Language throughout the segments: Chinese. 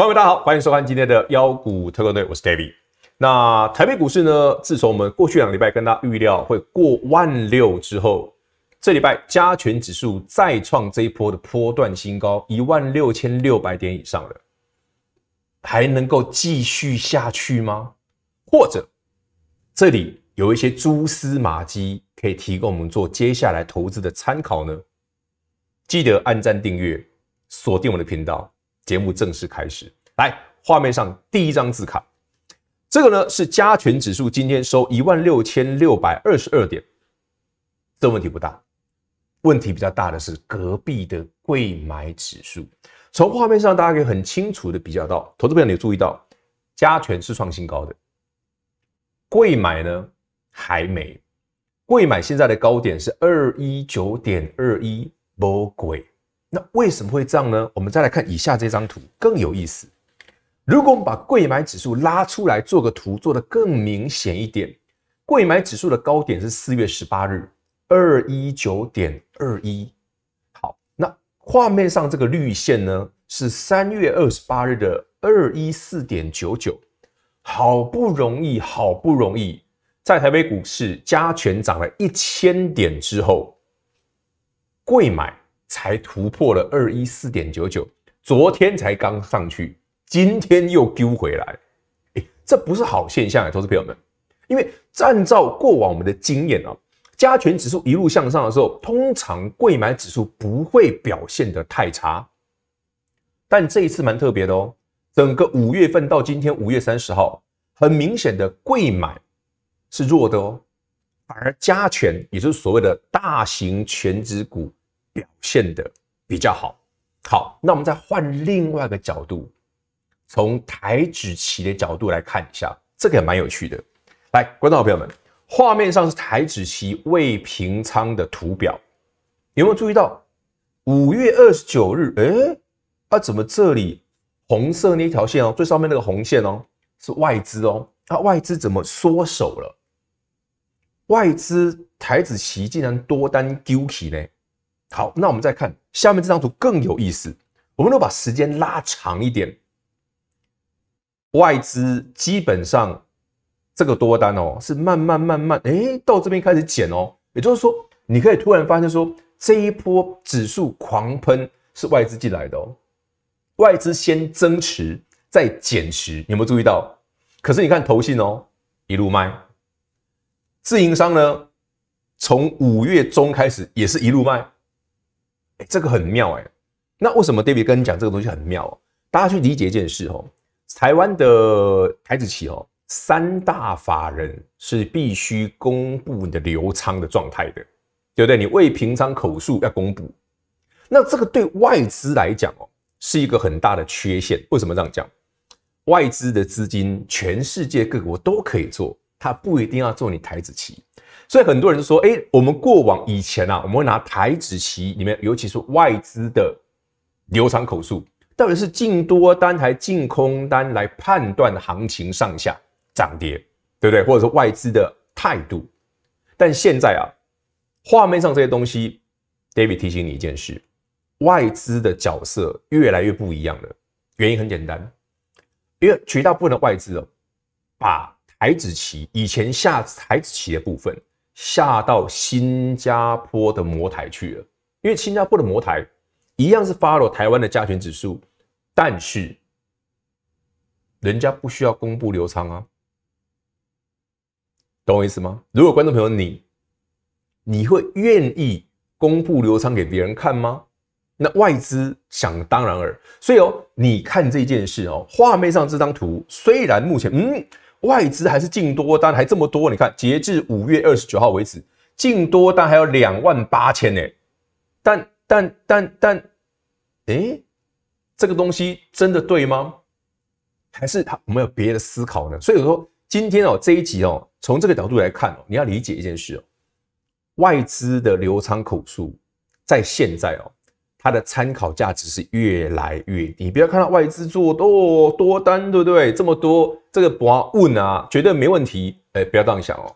各位大家好，欢迎收看今天的妖股特工队，我是 David。那台北股市呢？自从我们过去两个礼拜跟大家预料会过万六之后，这礼拜加权指数再创这一波的波段新高，一万六千六百点以上了。还能够继续下去吗？或者这里有一些蛛丝马迹可以提供我们做接下来投资的参考呢？记得按赞订阅，锁定我的频道。节目正式开始。来，画面上第一张字卡，这个呢是加权指数今天收一万六千六百二十二点，这问题不大。问题比较大的是隔壁的贵买指数。从画面上大家可以很清楚的比较到，投资朋友你注意到，加权是创新高的，贵买呢还没。贵买现在的高点是二一九点二一，魔鬼。那为什么会这样呢？我们再来看以下这张图更有意思。如果我们把贵买指数拉出来做个图，做的更明显一点，贵买指数的高点是四月十八日二一九点二一，好，那画面上这个绿线呢是三月二十八日的二一四点九九，好不容易，好不容易，在台北股市加权涨了一千点之后，贵买才突破了二一四点九九，昨天才刚上去。今天又丢回来，这不是好现象啊，投资朋友们。因为按照过往我们的经验啊，加权指数一路向上的时候，通常贵买指数不会表现的太差。但这一次蛮特别的哦，整个五月份到今天五月三十号，很明显的贵买是弱的哦，反而加权，也就是所谓的大型权值股，表现的比较好。好，那我们再换另外一个角度。从台指期的角度来看一下，这个也蛮有趣的。来，观众朋友们，画面上是台指期未平仓的图表，有没有注意到五月二十九日？哎，啊，怎么这里红色那一条线哦，最上面那个红线哦，是外资哦，啊，外资怎么缩手了？外资台指期竟然多单 g 丢 y 呢？好，那我们再看下面这张图更有意思，我们都把时间拉长一点。外资基本上这个多单哦，是慢慢慢慢，哎，到这边开始减哦。也就是说，你可以突然发现说这一波指数狂喷是外资进来的哦。外资先增持再减持，有没有注意到？可是你看投信哦，一路卖，自营商呢，从五月中开始也是一路卖，哎，这个很妙哎。那为什么 David 跟你讲这个东西很妙哦？大家去理解一件事哦。台湾的台子棋哦，三大法人是必须公布你的流仓的状态的，对不对？你未平仓口数要公布，那这个对外资来讲哦，是一个很大的缺陷。为什么这样讲？外资的资金，全世界各国都可以做，他不一定要做你台子棋。所以很多人说，哎，我们过往以前啊，我们会拿台子棋里面，尤其是外资的流仓口数。到底是净多单还净空单来判断行情上下涨跌，对不对？或者说外资的态度？但现在啊，画面上这些东西，David 提醒你一件事：外资的角色越来越不一样了。原因很简单，因为绝大部分的外资哦，把台子棋以前下台子棋的部分下到新加坡的模台去了，因为新加坡的模台一样是 follow 台湾的加权指数。但是，人家不需要公布流仓啊，懂我意思吗？如果观众朋友你，你会愿意公布流仓给别人看吗？那外资想当然尔，所以哦，你看这件事哦，画面上这张图，虽然目前嗯，外资还是净多单还这么多，你看截至五月二十九号为止，净多单还有两万八千呢，但但但但，哎。这个东西真的对吗？还是他我们有别的思考呢？所以说今天哦这一集哦从这个角度来看哦你要理解一件事哦外资的流仓口数在现在哦它的参考价值是越来越低。不要看到外资做多多单对不对这么多这个不问啊绝对没问题哎不要这样想哦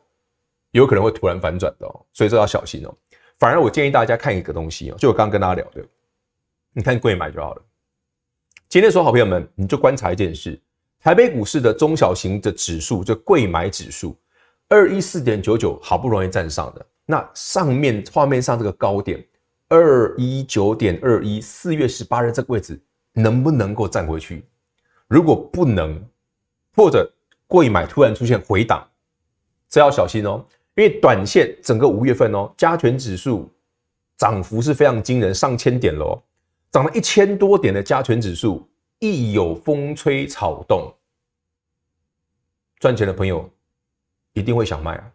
有可能会突然反转的哦所以这要小心哦。反而我建议大家看一个东西哦就我刚刚跟大家聊的，你看贵买就好了。今天说好，朋友们，你就观察一件事：台北股市的中小型的指数，就贵买指数，二一四点九九，好不容易站上的，那上面画面上这个高点，二一九点二一，四月十八日这个位置能不能够站回去？如果不能，或者贵买突然出现回档，这要小心哦，因为短线整个五月份哦，加权指数涨幅是非常惊人，上千点喽。涨了一千多点的加权指数，一有风吹草动，赚钱的朋友一定会想卖啊。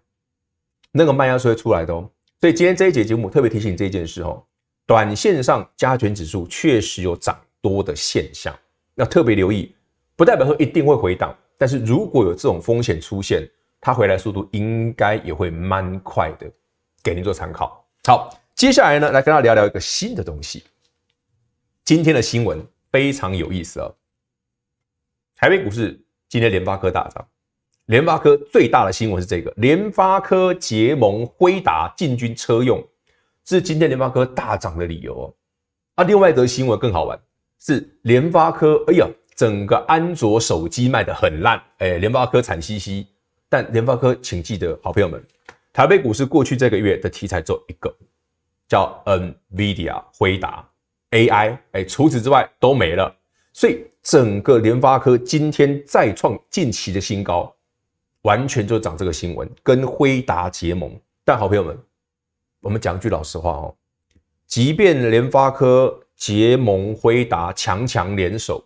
那个卖压是会出来的哦。所以今天这一节节目，我特别提醒你这件事哦。短线上加权指数确实有涨多的现象，要特别留意。不代表说一定会回档，但是如果有这种风险出现，它回来速度应该也会蛮快的。给您做参考。好，接下来呢，来跟大家聊聊一个新的东西。今天的新闻非常有意思哦。台北股市今天联发科大涨，联发科最大的新闻是这个：联发科结盟辉达进军车用，是今天联发科大涨的理由哦。啊，另外一则新闻更好玩，是联发科，哎呀，整个安卓手机卖的很烂，哎，联发科惨兮兮。但联发科，请记得，好朋友们，台北股市过去这个月的题材只有一个，叫 NVIDIA 辉达。AI，哎，除此之外都没了，所以整个联发科今天再创近期的新高，完全就涨这个新闻，跟辉达结盟。但好朋友们，我们讲句老实话哦，即便联发科结盟辉达，强强联手，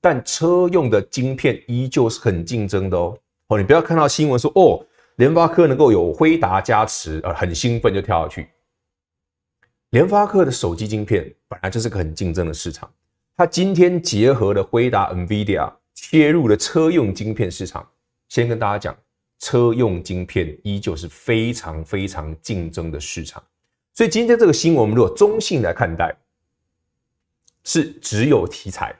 但车用的晶片依旧是很竞争的哦。哦，你不要看到新闻说哦，联发科能够有辉达加持，呃，很兴奋就跳下去。联发科的手机晶片本来就是个很竞争的市场，它今天结合了辉达、NVIDIA，切入了车用晶片市场。先跟大家讲，车用晶片依旧是非常非常竞争的市场，所以今天这个新闻我们如果中性来看待，是只有题材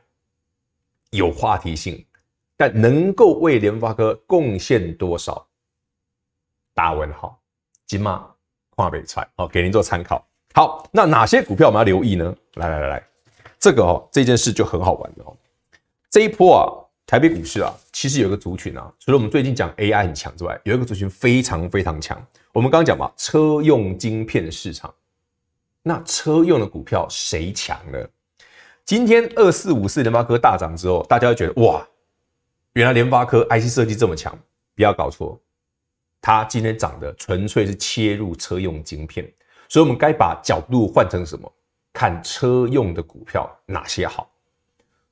有话题性，但能够为联发科贡献多少？打问号，金马跨北菜哦，给您做参考。好，那哪些股票我们要留意呢？来来来来，这个哦，这件事就很好玩哦。这一波啊，台北股市啊，其实有一个族群啊，除了我们最近讲 AI 很强之外，有一个族群非常非常强。我们刚刚讲嘛，车用晶片的市场，那车用的股票谁强呢？今天二四五四联发科大涨之后，大家会觉得哇，原来联发科 IC 设计这么强。不要搞错，它今天涨的纯粹是切入车用晶片。所以，我们该把角度换成什么？看车用的股票哪些好？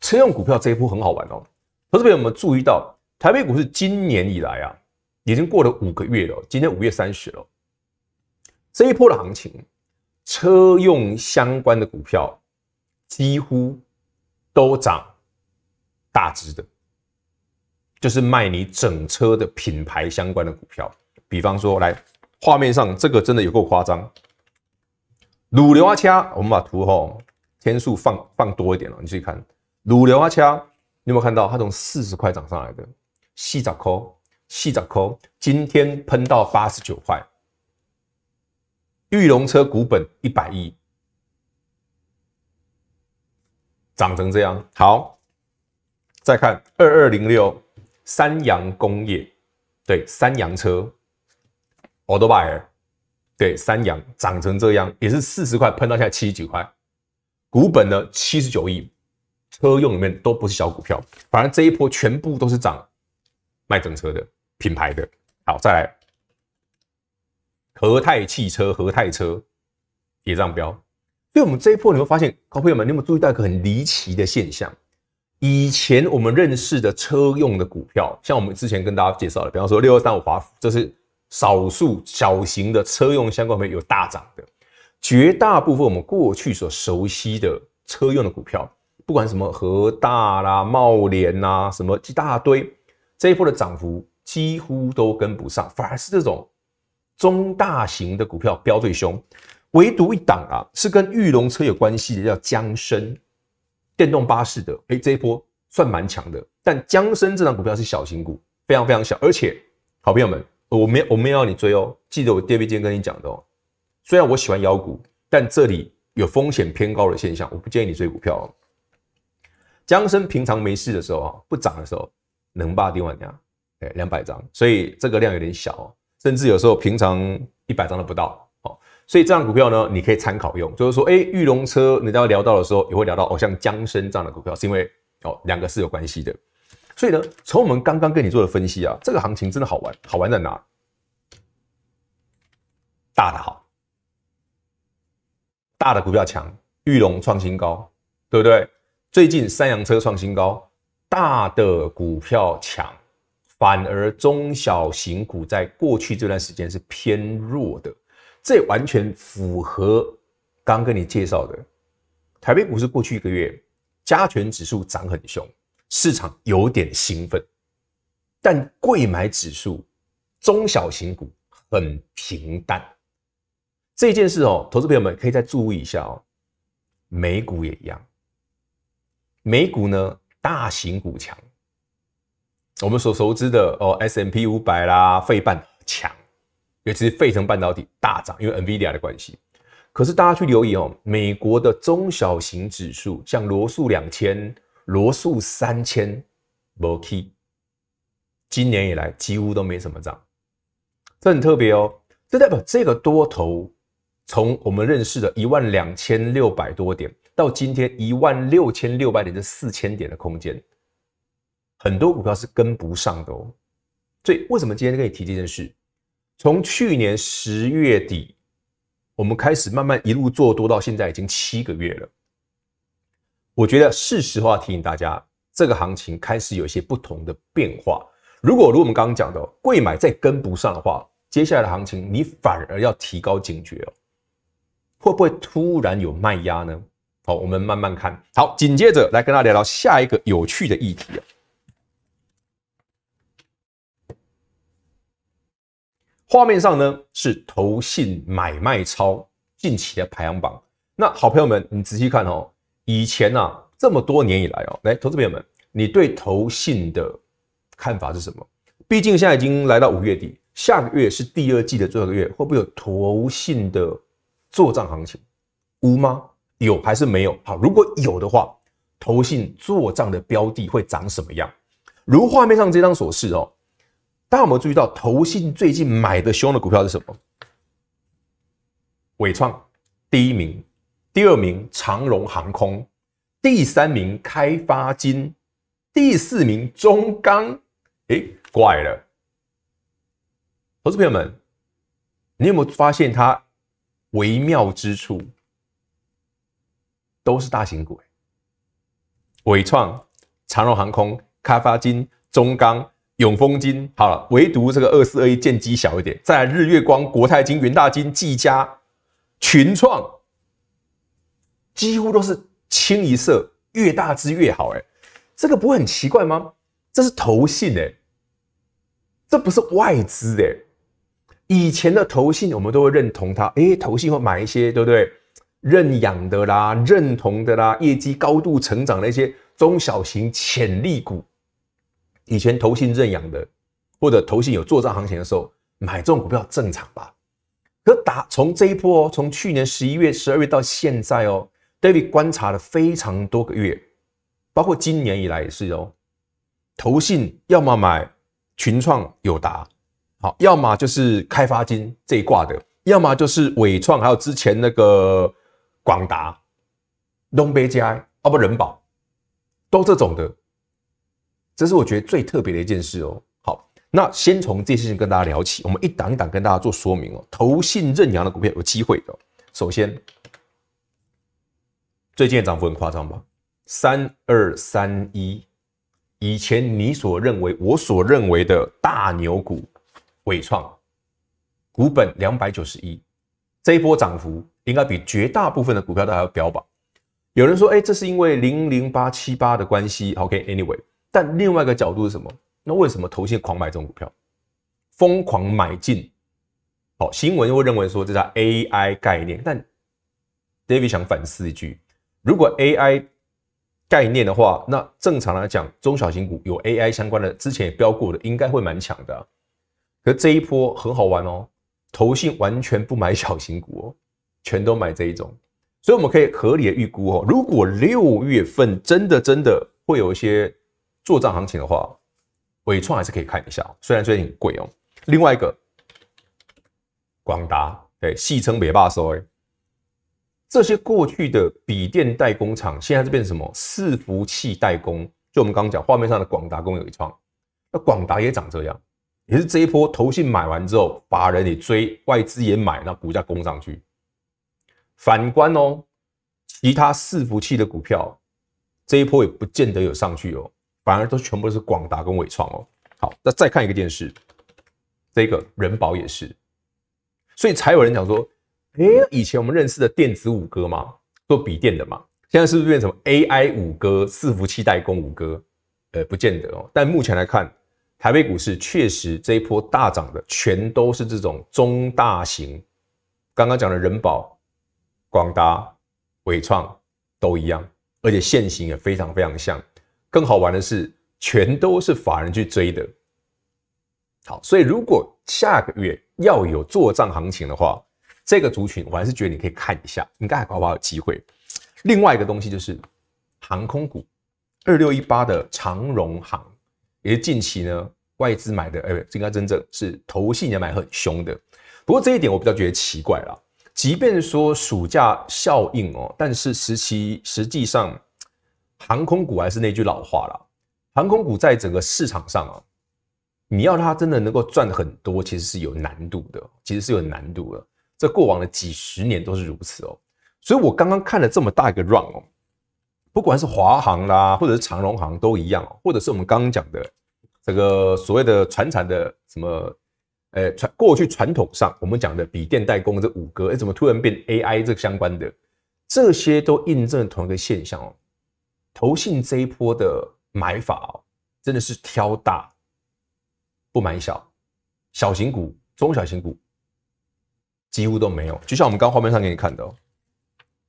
车用股票这一波很好玩哦。投资朋友有没有注意到，台北股市今年以来啊，已经过了五个月了，今天五月三十了。这一波的行情，车用相关的股票几乎都涨大只的，就是卖你整车的品牌相关的股票。比方说，来画面上这个真的有够夸张。卤牛啊掐，我们把图哈天数放放多一点了，你自己看卤牛啊掐，你有没有看到它从四十块涨上来的？细爪扣，细爪扣，今天喷到八十九块。玉龙车股本一百亿，涨成这样。好，再看二二零六三洋工业，对三洋车，AutoBuyer。对，三洋长成这样也是四十块喷到现在七十几块，股本呢七十九亿，车用里面都不是小股票。反正这一波全部都是涨卖整车的品牌的。好，再来，和泰汽车，和泰车也样标。以，我们这一波你会发现，好朋友们，你有没有注意到一个很离奇的现象？以前我们认识的车用的股票，像我们之前跟大家介绍的，比方说六二三五华孚，这是。少数小型的车用相关股有大涨的，绝大部分我们过去所熟悉的车用的股票，不管什么和大啦、茂联啦，什么一大堆，这一波的涨幅几乎都跟不上，反而是这种中大型的股票飙最凶，唯独一档啊，是跟玉龙车有关系的，叫江生电动巴士的，哎，这一波算蛮强的，但江生这档股票是小型股，非常非常小，而且，好朋友们。我没我没要你追哦，记得我第二天跟你讲的哦。虽然我喜欢妖股，但这里有风险偏高的现象，我不建议你追股票。哦。江生平常没事的时候啊，不涨的时候能霸地万两，哎，两百张，所以这个量有点小，哦，甚至有时候平常一百张都不到哦。所以这样股票呢，你可以参考用，就是说，哎，玉龙车，你到聊到的时候也会聊到哦，像江生这样的股票，是因为哦，两个是有关系的。所以呢，从我们刚刚跟你做的分析啊，这个行情真的好玩。好玩在哪？大的好，大的股票强，玉龙创新高，对不对？最近三洋车创新高，大的股票强，反而中小型股在过去这段时间是偏弱的。这完全符合刚跟你介绍的，台北股市过去一个月加权指数涨很凶。市场有点兴奋，但贵买指数、中小型股很平淡。这件事哦，投资朋友们可以再注意一下哦。美股也一样，美股呢，大型股强，我们所熟知的哦，S M P 五百啦，费半强，尤其是费城半导体大涨，因为 Nvidia 的关系。可是大家去留意哦，美国的中小型指数，像罗素两千。罗素三千，摩基，今年以来几乎都没什么涨，这很特别哦。这代表这个多头，从我们认识的一万两千六百多点到今天一万六千六百点，这四千点的空间，很多股票是跟不上的哦。所以为什么今天跟你提这件事？从去年十月底，我们开始慢慢一路做多到现在已经七个月了。我觉得是候要提醒大家，这个行情开始有一些不同的变化。如果如我们刚刚讲的贵买再跟不上的话，接下来的行情你反而要提高警觉哦，会不会突然有卖压呢？好，我们慢慢看。好，紧接着来跟大家聊下一个有趣的议题啊。画面上呢是投信买卖超近期的排行榜。那好朋友们，你仔细看哦。以前啊，这么多年以来哦，来，投资朋友们，你对投信的看法是什么？毕竟现在已经来到五月底，下个月是第二季的最后个月，会不会有投信的做账行情？无吗？有还是没有？好，如果有的话，投信做账的标的会长什么样？如画面上这张所示哦，大家有没有注意到投信最近买的凶的股票是什么？伟创第一名。第二名长荣航空，第三名开发金，第四名中钢。哎，怪了，投资朋友们，你有没有发现它微妙之处？都是大型股，哎，伟创、长荣航空、开发金、中钢、永丰金。好了，唯独这个二四二一见机小一点。再来，日月光、国泰金、元大金、技嘉、群创。几乎都是清一色，越大资越好哎，这个不是很奇怪吗？这是投信哎，这不是外资哎。以前的投信我们都会认同它哎，投信会买一些对不对？认养的啦，认同的啦，业绩高度成长的一些中小型潜力股。以前投信认养的，或者投信有做账行情的时候买这种股票正常吧？可打从这一波从去年十一月、十二月到现在哦。David 观察了非常多个月，包括今年以来也是哦。投信要么买群创、友达，好，要么就是开发金这一挂的，要么就是伟创，还有之前那个广达、东北加、哦不人保，都这种的。这是我觉得最特别的一件事哦。好，那先从这些跟大家聊起，我们一档一档跟大家做说明哦。投信任养的股票有机会的，首先。最近的涨幅很夸张吧？三二三一，以前你所认为、我所认为的大牛股伟创，股本两百九十一，这一波涨幅应该比绝大部分的股票都还要标榜。有人说：“哎，这是因为零零八七八的关系。” OK，Anyway，但另外一个角度是什么？那为什么投信狂买这种股票，疯狂买进？好，新闻又会认为说这叫 AI 概念，但 David 想反思一句。如果 AI 概念的话，那正常来讲，中小型股有 AI 相关的，之前也标过的，应该会蛮强的。可这一波很好玩哦，投信完全不买小型股哦，全都买这一种。所以我们可以合理的预估哦，如果六月份真的真的会有一些做账行情的话，伟创还是可以看一下，虽然最近很贵哦。另外一个，广达，对，戏称美霸手哎。这些过去的笔电代工厂，现在是变成什么伺服器代工？就我们刚刚讲画面上的广达、工有伟创，那广达也长这样，也是这一波投信买完之后，法人也追，外资也买，那股价攻上去。反观哦，其他伺服器的股票，这一波也不见得有上去哦，反而都全部都是广达跟伟创哦。好，那再看一个电视，这个人保也是，所以才有人讲说。哎，以前我们认识的电子五哥嘛，做笔电的嘛，现在是不是变成 AI 五哥、伺服器代工五哥？呃，不见得哦。但目前来看，台北股市确实这一波大涨的，全都是这种中大型，刚刚讲的人保、广达、伟创都一样，而且现形也非常非常像。更好玩的是，全都是法人去追的。好，所以如果下个月要有做账行情的话，这个族群，我还是觉得你可以看一下，应该还保有机会。另外一个东西就是航空股，二六一八的长荣航，也是近期呢外资买的，哎，这应该真正是头几也买很凶的。不过这一点我比较觉得奇怪了。即便说暑假效应哦，但是实际实际上，航空股还是那句老话了，航空股在整个市场上啊，你要它真的能够赚很多，其实是有难度的，其实是有难度的。这过往的几十年都是如此哦，所以我刚刚看了这么大一个 run 哦，不管是华航啦，或者是长荣航都一样哦，或者是我们刚刚讲的这个所谓的传产的什么，呃，传过去传统上我们讲的笔电代工这五个，哎怎么突然变 AI 这相关的，这些都印证同一个现象哦，投信这波的买法哦，真的是挑大不买小，小型股、中小型股。几乎都没有，就像我们刚画面上给你看的，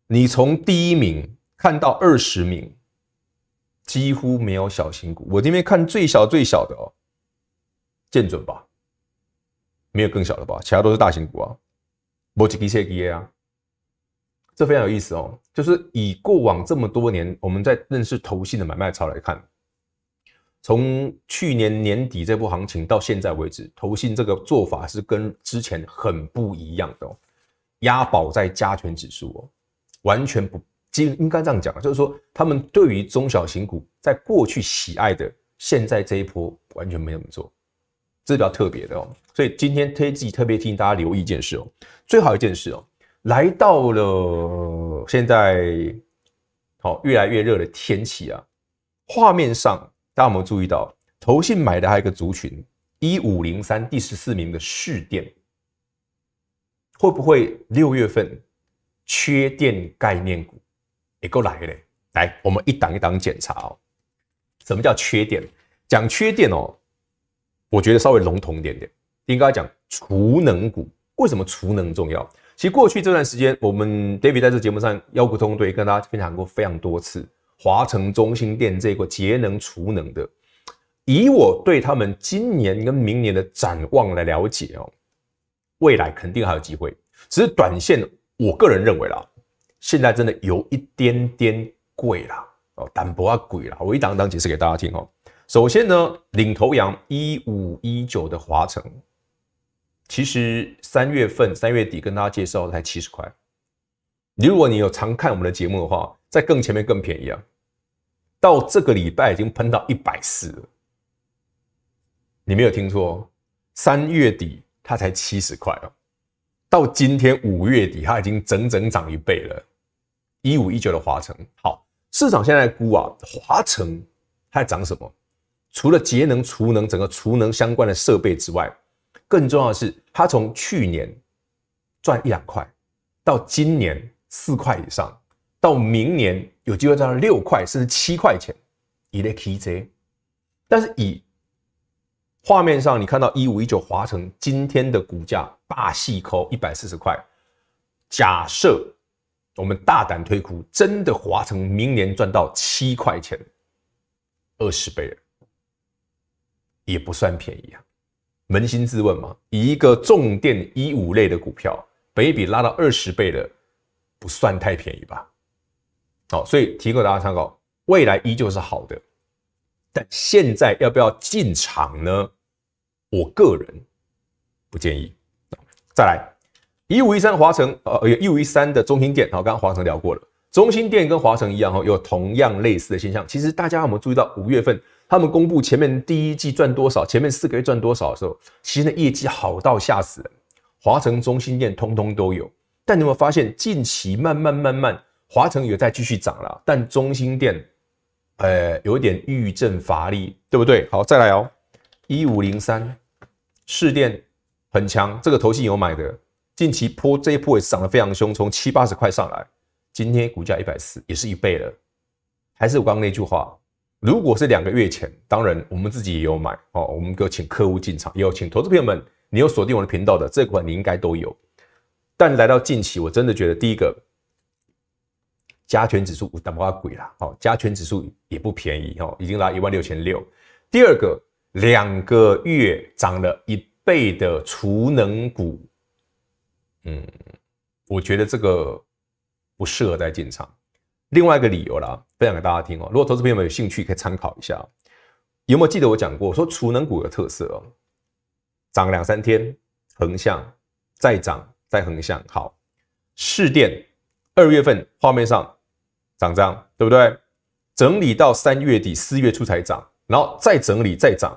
你从第一名看到二十名，几乎没有小型股。我这边看最小最小的哦，见准吧，没有更小的吧？其他都是大型股啊。莫吉切基啊。这非常有意思哦。就是以过往这么多年我们在认识投信的买卖操来看。从去年年底这波行情到现在为止，投信这个做法是跟之前很不一样的哦，押宝在加权指数哦，完全不，应应该这样讲就是说他们对于中小型股在过去喜爱的，现在这一波完全没怎么做，这是比较特别的哦。所以今天特己特别提醒大家留意一件事哦，最好一件事哦，来到了现在，好越来越热的天气啊，画面上。大家有没注意到，投信买的还有一个族群，一五零三第十四名的市电，会不会六月份缺电概念股也够来嘞？来，我们一档一档检查哦。什么叫缺电？讲缺电哦，我觉得稍微笼统点点。应该讲储能股，为什么储能重要？其实过去这段时间，我们 David 在这节目上妖股通队跟大家分享过非常多次。华城中心店这个节能储能的，以我对他们今年跟明年的展望来了解哦，未来肯定还有机会。只是短线，我个人认为啦，现在真的有一点点贵啦，哦，淡薄啊贵啦。我一档档解释给大家听哦。首先呢，领头羊一五一九的华城，其实三月份三月底跟大家介绍才七十块。如果你有常看我们的节目的话，在更前面更便宜啊。到这个礼拜已经喷到一百四了，你没有听错，三月底它才七十块哦，到今天五月底它已经整整涨一倍了，一五一九的华城，好，市场现在估啊，华城它在涨什么？除了节能、储能，整个储能相关的设备之外，更重要的是它从去年赚一两块，到今年四块以上，到明年。有机会赚到六块甚至七块钱一类 KJ，但是以画面上你看到一五一九华城今天的股价大细扣一百四十块，假设我们大胆推估，真的华城明年赚到七块钱，二十倍了，也不算便宜啊！扪心自问嘛，以一个重电一五类的股票，北比拉到二十倍的，不算太便宜吧？好，所以提供大家参考，未来依旧是好的，但现在要不要进场呢？我个人不建议。再来，一五一三华城，呃，一五一三的中心店，好，刚刚华城聊过了，中心店跟华城一样，哈，有同样类似的现象。其实大家有没有注意到，五月份他们公布前面第一季赚多少，前面四个月赚多少的时候，其实那业绩好到吓死，人。华城中心店通通都有。但你有没有发现近期慢慢慢慢？华城也在继续涨了，但中心店，呃，有点郁症乏力，对不对？好，再来哦，一五零三，市电很强，这个头信有买的，近期波这一波也是涨得非常凶，从七八十块上来，今天股价一百四，也是一倍了。还是我刚那句话，如果是两个月前，当然我们自己也有买哦，我们有请客户进场，也有请投资朋友们，你有锁定我的频道的这款，你应该都有。但来到近期，我真的觉得第一个。加权指数无大毛啊鬼啦！哦，加权指数也不便宜哦，已经拉一万六千六。第二个，两个月涨了一倍的储能股，嗯，我觉得这个不适合再进场。另外一个理由啦，分享给大家听哦。如果投资朋友们有兴趣，可以参考一下。有没有记得我讲过说储能股的特色哦？涨两三天，横向，再涨，再横向。好，试电二月份画面上。涨涨，对不对？整理到三月底、四月初才涨，然后再整理再涨。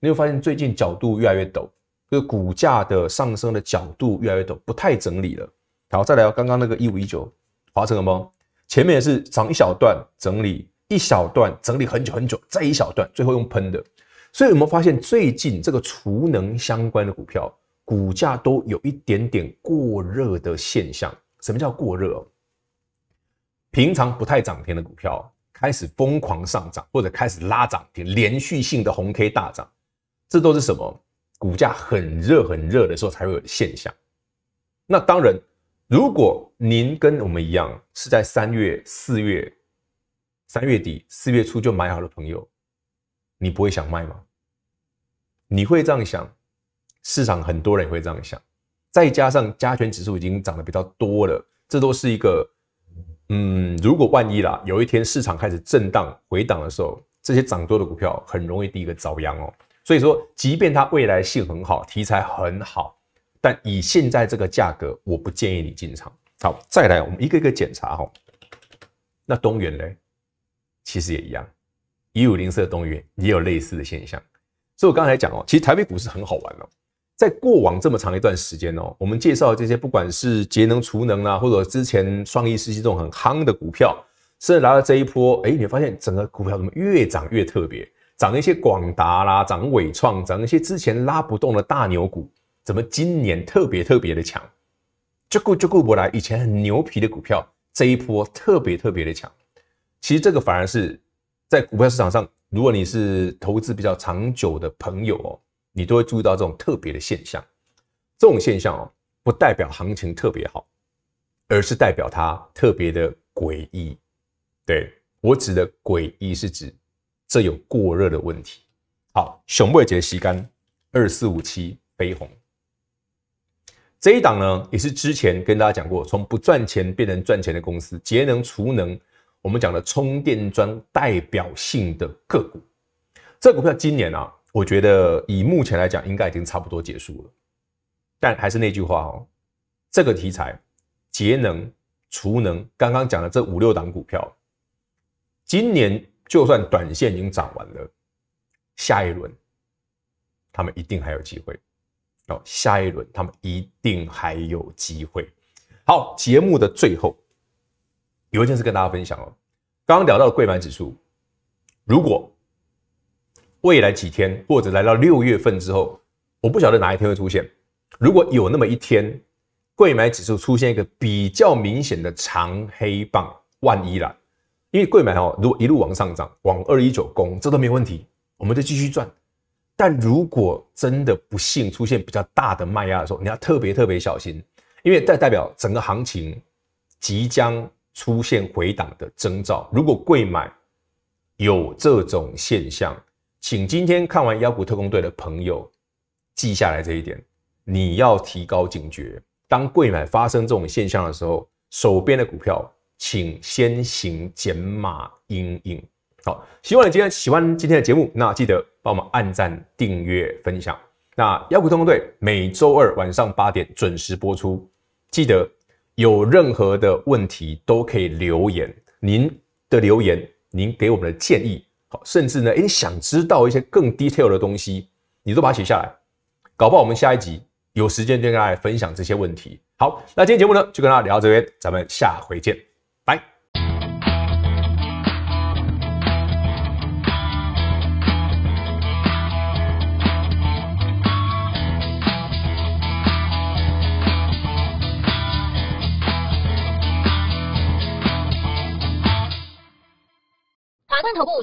你会发现最近角度越来越陡，就是股价的上升的角度越来越陡，不太整理了。好，再来到刚刚那个一五一九华晨什么？前面也是涨一小段，整理一小段，整理很久很久，再一小段，最后用喷的。所以有没有发现最近这个储能相关的股票股价都有一点点过热的现象？什么叫过热？平常不太涨停的股票开始疯狂上涨，或者开始拉涨停，连续性的红 K 大涨，这都是什么？股价很热很热的时候才会有现象。那当然，如果您跟我们一样是在三月、四月、三月底、四月初就买好的朋友，你不会想卖吗？你会这样想，市场很多人也会这样想。再加上加权指数已经涨得比较多了，这都是一个。嗯，如果万一啦，有一天市场开始震荡回档的时候，这些涨多的股票很容易第一个遭殃哦。所以说，即便它未来性很好，题材很好，但以现在这个价格，我不建议你进场。好，再来我们一个一个检查哈。那东元嘞，其实也一样，一五零四东元也有类似的现象。所以我刚才讲哦，其实台北股市很好玩哦。在过往这么长一段时间哦，我们介绍这些不管是节能、储能啊，或者之前双一世纪这种很夯的股票，甚至来到这一波，哎，你发现整个股票怎么越涨越特别，涨一些广达啦，涨伟创，涨一些之前拉不动的大牛股，怎么今年特别特别的强？就顾就顾不来，以前很牛皮的股票，这一波特别特别的强。其实这个反而是在股票市场上，如果你是投资比较长久的朋友哦。你都会注意到这种特别的现象，这种现象哦，不代表行情特别好，而是代表它特别的诡异。对我指的诡异是指这有过热的问题。好，熊未杰吸干二四五七飞鸿这一档呢也是之前跟大家讲过，从不赚钱变成赚钱的公司，节能储能，我们讲的充电桩代表性的个股，这股票今年啊。我觉得以目前来讲，应该已经差不多结束了。但还是那句话哦，这个题材节能、储能，刚刚讲的这五六档股票，今年就算短线已经涨完了，下一轮他们一定还有机会哦。下一轮他们一定还有机会。好，节目的最后有一件事跟大家分享哦，刚刚聊到的贵买指数，如果。未来几天，或者来到六月份之后，我不晓得哪一天会出现。如果有那么一天，贵买指数出现一个比较明显的长黑棒，万一啦，因为贵买哦，如果一路往上涨，往二一九攻，这都没问题，我们就继续赚。但如果真的不幸出现比较大的卖压的时候，你要特别特别小心，因为代代表整个行情即将出现回档的征兆。如果贵买有这种现象，请今天看完《妖股特工队》的朋友记下来这一点，你要提高警觉。当贵买发生这种现象的时候，手边的股票，请先行减码阴影。好，希望你今天喜欢今天的节目，那记得帮我们按赞、订阅、分享。那《妖股特工队》每周二晚上八点准时播出，记得有任何的问题都可以留言。您的留言，您给我们的建议。好，甚至呢，哎，想知道一些更 detail 的东西，你都把它写下来，搞不好我们下一集有时间就跟大家来分享这些问题。好，那今天节目呢就跟大家聊到这边，咱们下回见。